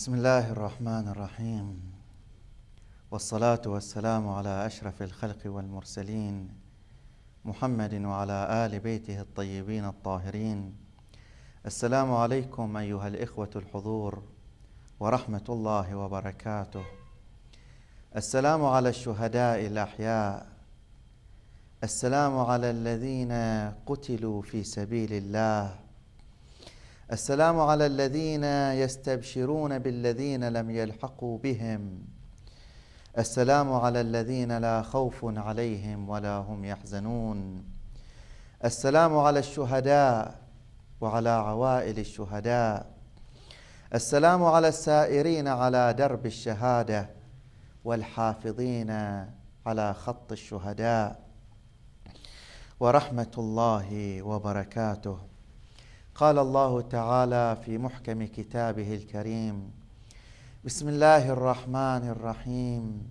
بسم الله الرحمن الرحيم والصلاة والسلام على أشرف الخلق والمرسلين محمد وعلى آل بيته الطيبين الطاهرين السلام عليكم أيها الإخوة الحضور ورحمة الله وبركاته السلام على الشهداء الأحياء السلام على الذين قتلوا في سبيل الله السلام على الذين يستبشرون بالذين لم يلحقوا بهم السلام على الذين لا خوف عليهم ولا هم يحزنون السلام على الشهداء وعلى عوائل الشهداء السلام على السائرين على درب الشهاده والحافظين على خط الشهداء ورحمه الله وبركاته قال الله تعالى في محكم كتابه الكريم بسم الله الرحمن الرحيم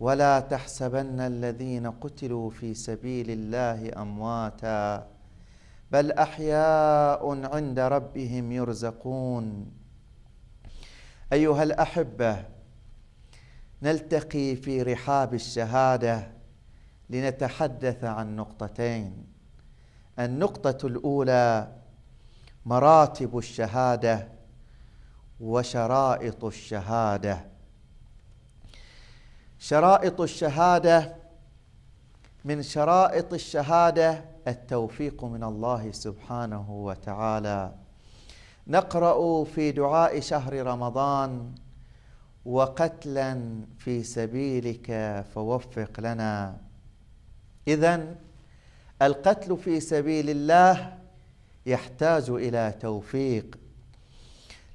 ولا تحسبن الذين قتلوا في سبيل الله امواتا بل احياء عند ربهم يرزقون ايها الاحبه نلتقي في رحاب الشهاده لنتحدث عن نقطتين النقطه الاولى مراتب الشهاده وشرائط الشهاده شرائط الشهاده من شرائط الشهاده التوفيق من الله سبحانه وتعالى نقرا في دعاء شهر رمضان وقتلا في سبيلك فوفق لنا اذا القتل في سبيل الله يحتاج إلى توفيق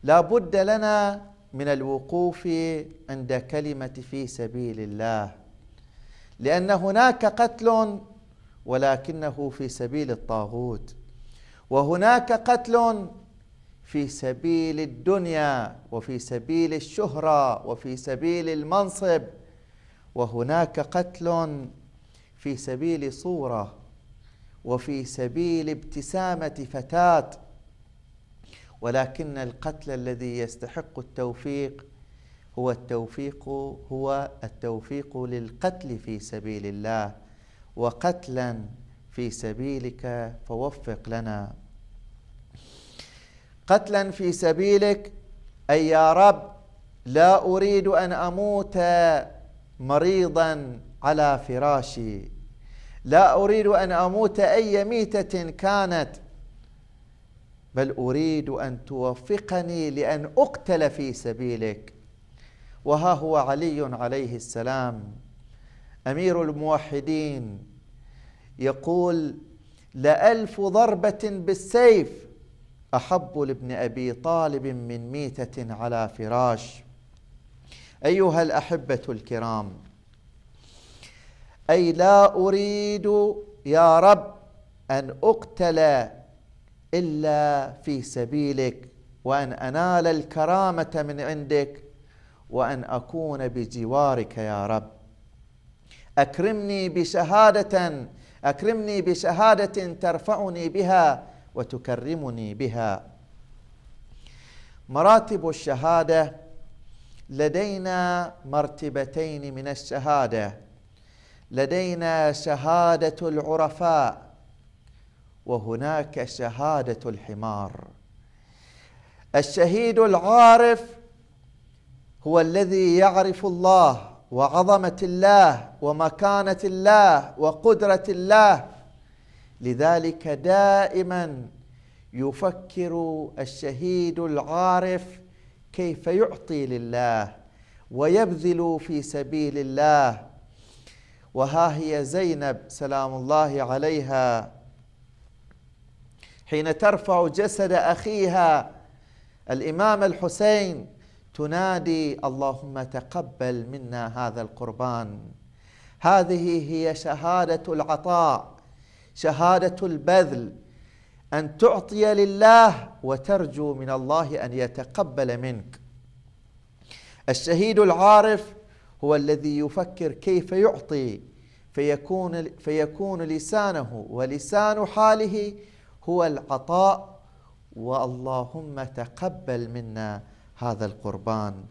لا بد لنا من الوقوف عند كلمة في سبيل الله لأن هناك قتل ولكنه في سبيل الطاغوت وهناك قتل في سبيل الدنيا وفي سبيل الشهرة وفي سبيل المنصب وهناك قتل في سبيل صورة وفي سبيل ابتسامة فتاة ولكن القتل الذي يستحق التوفيق هو التوفيق هو التوفيق للقتل في سبيل الله وقتلا في سبيلك فوفق لنا قتلا في سبيلك اي يا رب لا اريد ان اموت مريضا على فراشي لا أريد أن أموت أي ميتة كانت بل أريد أن توفقني لأن أقتل في سبيلك وها هو علي عليه السلام أمير الموحدين يقول لألف ضربة بالسيف أحب لابن أبي طالب من ميتة على فراش أيها الأحبة الكرام أي لا أريد يا رب أن أقتل إلا في سبيلك وأن أنال الكرامة من عندك وأن أكون بجوارك يا رب أكرمني بشهادة أكرمني بشهادة ترفعني بها وتكرمني بها مراتب الشهادة لدينا مرتبتين من الشهاده لدينا شهاده العرفاء وهناك شهاده الحمار الشهيد العارف هو الذي يعرف الله وعظمه الله ومكانه الله وقدره الله لذلك دائما يفكر الشهيد العارف كيف يعطي لله ويبذل في سبيل الله وها هي زينب سلام الله عليها حين ترفع جسد اخيها الامام الحسين تنادي اللهم تقبل منا هذا القربان هذه هي شهاده العطاء شهاده البذل ان تعطي لله وترجو من الله ان يتقبل منك الشهيد العارف هو الذي يفكر كيف يعطي فيكون فيكون لسانه ولسان حاله هو العطاء واللهم تقبل منا هذا القربان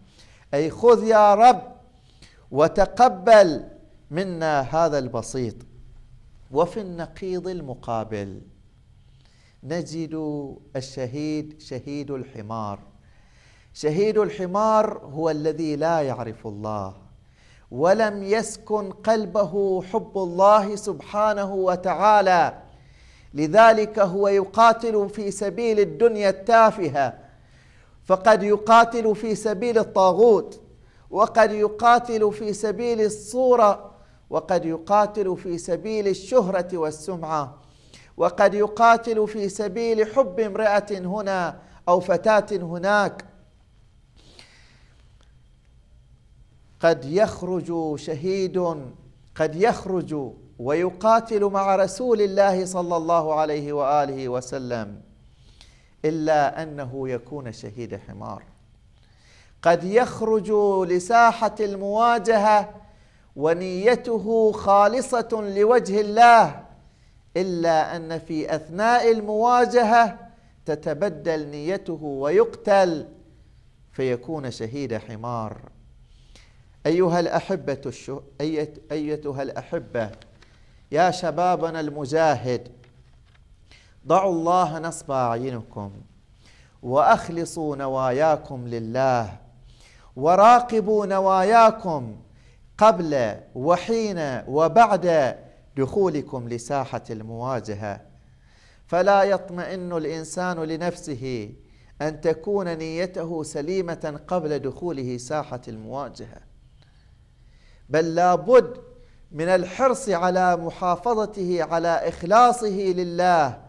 اي خذ يا رب وتقبل منا هذا البسيط وفي النقيض المقابل نجد الشهيد شهيد الحمار شهيد الحمار هو الذي لا يعرف الله ولم يسكن قلبه حب الله سبحانه وتعالى لذلك هو يقاتل في سبيل الدنيا التافهه فقد يقاتل في سبيل الطاغوت وقد يقاتل في سبيل الصوره وقد يقاتل في سبيل الشهره والسمعه وقد يقاتل في سبيل حب امراه هنا او فتاه هناك قد يخرج شهيد قد يخرج ويقاتل مع رسول الله صلى الله عليه واله وسلم الا انه يكون شهيد حمار قد يخرج لساحه المواجهه ونيته خالصه لوجه الله الا ان في اثناء المواجهه تتبدل نيته ويقتل فيكون شهيد حمار أيها الأحبة الشو... أية-، أيتها الأحبة يا شبابنا المجاهد ضعوا الله نصب أعينكم وأخلصوا نواياكم لله وراقبوا نواياكم قبل وحين وبعد دخولكم لساحة المواجهة فلا يطمئن الإنسان لنفسه أن تكون نيته سليمة قبل دخوله ساحة المواجهة بل لابد من الحرص على محافظته على إخلاصه لله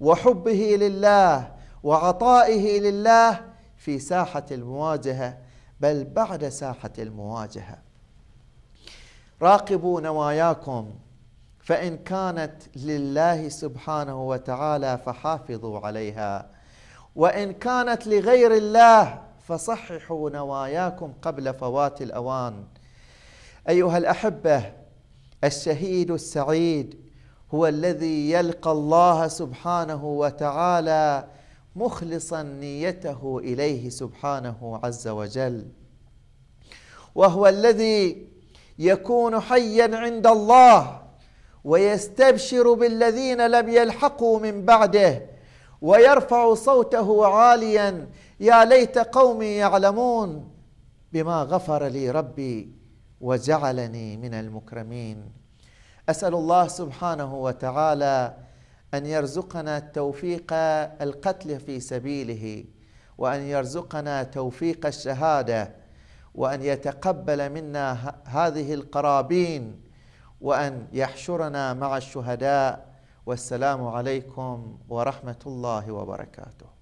وحبه لله وعطائه لله في ساحة المواجهة بل بعد ساحة المواجهة راقبوا نواياكم فإن كانت لله سبحانه وتعالى فحافظوا عليها وإن كانت لغير الله فصححوا نواياكم قبل فوات الأوان أيها الأحبة الشهيد السعيد هو الذي يلقى الله سبحانه وتعالى مخلصا نيته إليه سبحانه عز وجل وهو الذي يكون حيا عند الله ويستبشر بالذين لم يلحقوا من بعده ويرفع صوته عاليا يا ليت قومي يعلمون بما غفر لي ربي وجعلني من المكرمين اسال الله سبحانه وتعالى ان يرزقنا التوفيق القتل في سبيله وان يرزقنا توفيق الشهاده وان يتقبل منا هذه القرابين وان يحشرنا مع الشهداء والسلام عليكم ورحمه الله وبركاته